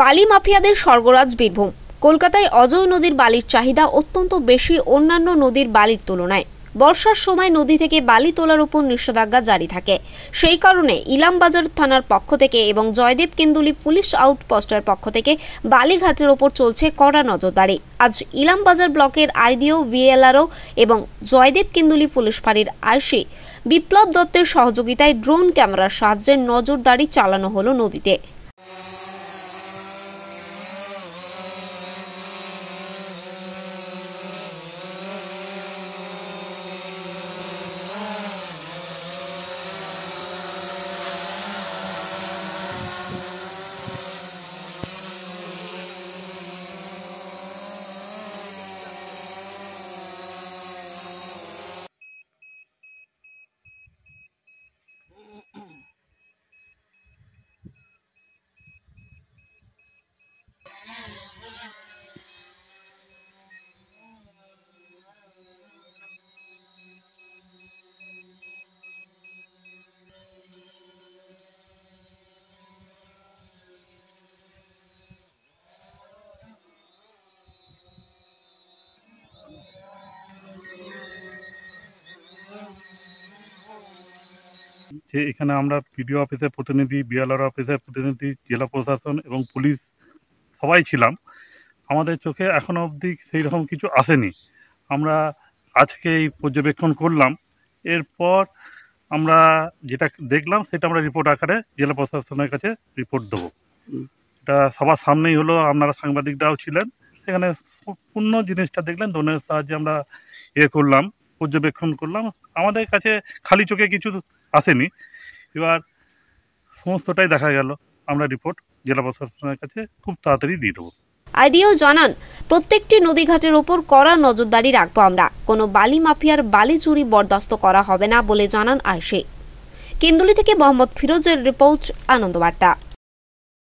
বালি মাফিয়াদের স্বর্গরাজ বীরভূম কলকাতায় অজয় নদীর বালির চাহিদা অত্যন্ত বেশি অন্যান্য নদীর বালির তুলনায় বর্ষার সময় নদী থেকে বালি তোলার উপর নিষেধাজ্ঞা জারি থাকে সেই কারণে ইলামবাজার থানার পক্ষ থেকে এবং জয়দেব কেন্দুলি পুলিশ আউটপোস্টের পক্ষ থেকে বালিঘাটের ওপর চলছে কড়া নজরদারি আজ ইলামবাজার ব্লকের আইডিও ভিএলআরও এবং জয়দেব কেন্দুলি পুলিশ ফাঁড়ির আইসি বিপ্লব দত্তের সহযোগিতায় ড্রোন ক্যামেরার সাহায্যে নজরদারি চালানো হলো নদীতে যে এখানে আমরা পিডিও অফিসের প্রতিনিধি বিএলআর অফিসের প্রতিনিধি জেলা প্রশাসন এবং পুলিশ সবাই ছিলাম আমাদের চোখে এখনও অবধি সেই রকম কিছু আসেনি আমরা আজকে এই পর্যবেক্ষণ করলাম এরপর আমরা যেটা দেখলাম সেটা আমরা রিপোর্ট আকারে জেলা প্রশাসনের কাছে রিপোর্ট দেবো এটা সবার সামনেই হলো আপনারা সাংবাদিকরাও ছিলেন সেখানে সম্পূর্ণ জিনিসটা দেখলেন ধনের সাহায্যে আমরা ইয়ে করলাম পর্যবেক্ষণ করলাম আমাদের কাছে খালি চোখে কিছু আসেনি এবার সমস্তটাই দেখা গেল আমরা রিপোর্ট জেলা প্রশাসনের কাছে খুব তাড়াতাড়ি দিয়ে দেবো আইডিও জানান প্রত্যেকটি নদীঘাটের ওপর কড়া নজরদারি রাখবো আমরা কোনো বালি মাফিয়ার বালি চুরি বরদাস্ত করা হবে না বলে জানান আয়সে কেন্দুলি থেকে মোহাম্মদ ফিরোজের রিপোর্ট আনন্দবার্তা